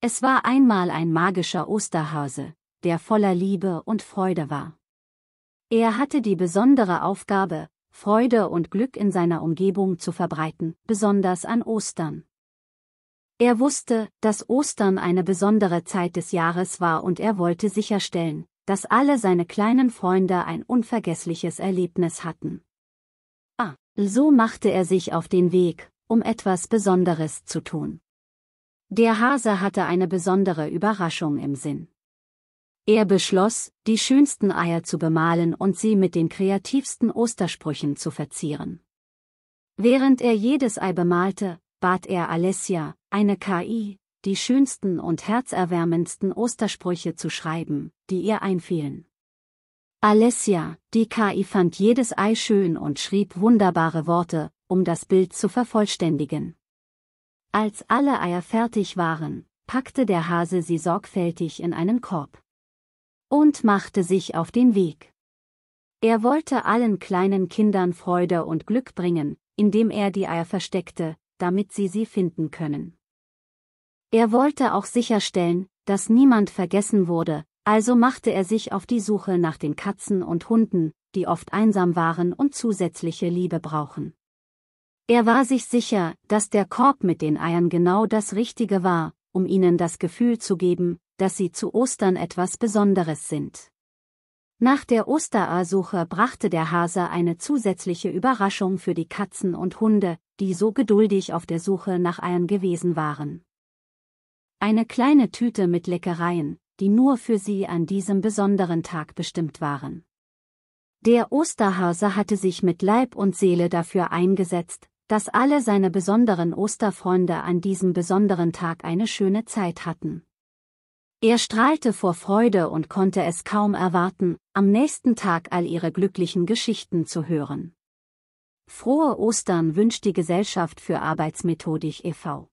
Es war einmal ein magischer Osterhase, der voller Liebe und Freude war. Er hatte die besondere Aufgabe, Freude und Glück in seiner Umgebung zu verbreiten, besonders an Ostern. Er wusste, dass Ostern eine besondere Zeit des Jahres war und er wollte sicherstellen, dass alle seine kleinen Freunde ein unvergessliches Erlebnis hatten. Ah, so machte er sich auf den Weg, um etwas Besonderes zu tun. Der Hase hatte eine besondere Überraschung im Sinn. Er beschloss, die schönsten Eier zu bemalen und sie mit den kreativsten Ostersprüchen zu verzieren. Während er jedes Ei bemalte, bat er Alessia, eine KI, die schönsten und herzerwärmendsten Ostersprüche zu schreiben, die ihr einfielen. Alessia, die KI fand jedes Ei schön und schrieb wunderbare Worte, um das Bild zu vervollständigen. Als alle Eier fertig waren, packte der Hase sie sorgfältig in einen Korb und machte sich auf den Weg. Er wollte allen kleinen Kindern Freude und Glück bringen, indem er die Eier versteckte, damit sie sie finden können. Er wollte auch sicherstellen, dass niemand vergessen wurde, also machte er sich auf die Suche nach den Katzen und Hunden, die oft einsam waren und zusätzliche Liebe brauchen. Er war sich sicher, dass der Korb mit den Eiern genau das Richtige war, um ihnen das Gefühl zu geben, dass sie zu Ostern etwas Besonderes sind. Nach der Osterersuche brachte der Hase eine zusätzliche Überraschung für die Katzen und Hunde, die so geduldig auf der Suche nach Eiern gewesen waren. Eine kleine Tüte mit Leckereien, die nur für sie an diesem besonderen Tag bestimmt waren. Der Osterhase hatte sich mit Leib und Seele dafür eingesetzt, dass alle seine besonderen Osterfreunde an diesem besonderen Tag eine schöne Zeit hatten. Er strahlte vor Freude und konnte es kaum erwarten, am nächsten Tag all ihre glücklichen Geschichten zu hören. Frohe Ostern wünscht die Gesellschaft für Arbeitsmethodik e.V.